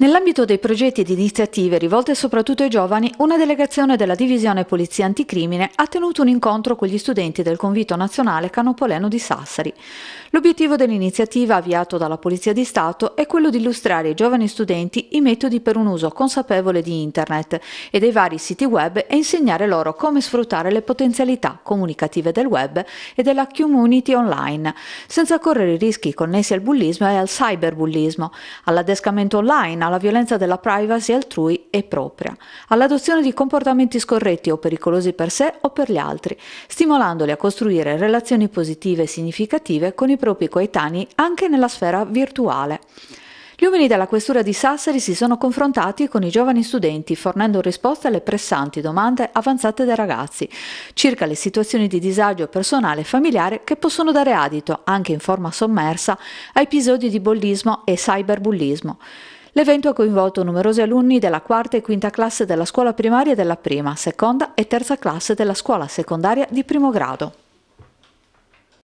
Nell'ambito dei progetti ed iniziative rivolte soprattutto ai giovani, una delegazione della Divisione Polizia Anticrimine ha tenuto un incontro con gli studenti del Convito Nazionale Canopoleno di Sassari. L'obiettivo dell'iniziativa avviato dalla Polizia di Stato è quello di illustrare ai giovani studenti i metodi per un uso consapevole di Internet e dei vari siti web e insegnare loro come sfruttare le potenzialità comunicative del web e della community online, senza correre i rischi connessi al bullismo e al cyberbullismo, all'adescamento online, alla violenza della privacy altrui e propria, all'adozione di comportamenti scorretti o pericolosi per sé o per gli altri, stimolandoli a costruire relazioni positive e significative con i propri coetanei anche nella sfera virtuale. Gli uomini della questura di Sassari si sono confrontati con i giovani studenti, fornendo risposte alle pressanti domande avanzate dai ragazzi circa le situazioni di disagio personale e familiare che possono dare adito, anche in forma sommersa, a episodi di bollismo e cyberbullismo. L'evento ha coinvolto numerosi alunni della quarta e quinta classe della scuola primaria della prima, seconda e terza classe della scuola secondaria di primo grado.